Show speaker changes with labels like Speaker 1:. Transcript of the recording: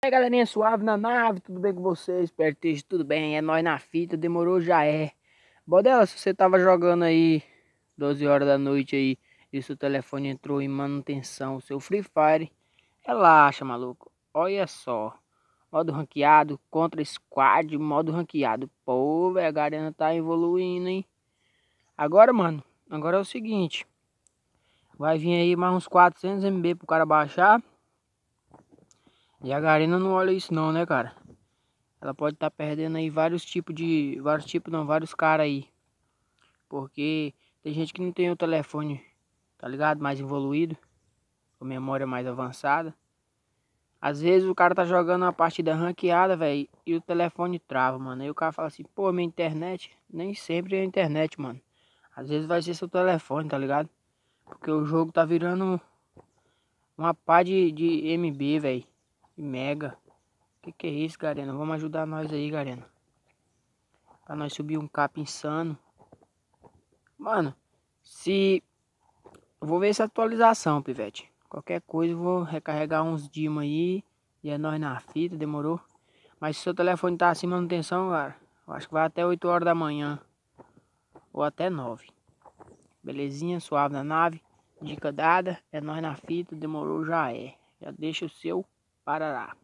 Speaker 1: E aí galerinha suave na nave, tudo bem com vocês? esteja tudo bem? É nós na fita, demorou já é. Bodela, se você tava jogando aí 12 horas da noite aí e seu telefone entrou em manutenção, o seu Free Fire, relaxa maluco, olha só. Modo ranqueado, contra squad, modo ranqueado. Pô, velho, a galera tá evoluindo, hein? Agora, mano, agora é o seguinte. Vai vir aí mais uns 400 MB pro cara baixar. E a Garena não olha isso não, né, cara? Ela pode estar tá perdendo aí vários tipos de... Vários tipos não, vários caras aí. Porque tem gente que não tem o telefone, tá ligado? Mais evoluído. Com memória mais avançada. Às vezes o cara tá jogando uma partida ranqueada, velho, e o telefone trava, mano. Aí o cara fala assim, pô, minha internet, nem sempre é a internet, mano. Às vezes vai ser seu telefone, tá ligado? Porque o jogo tá virando uma pá de, de MB, velho. E mega. Que que é isso, Garena? Vamos ajudar nós aí, Garena. Pra nós subir um cap insano. Mano, se... vou ver essa atualização, pivete. Qualquer coisa vou recarregar uns dimas aí. E é nós na fita, demorou? Mas se seu telefone tá sem manutenção, cara, eu acho que vai até 8 horas da manhã. Ou até 9. Belezinha, suave na nave. Dica dada, é nós na fita, demorou, já é. Já deixa o seu Parará.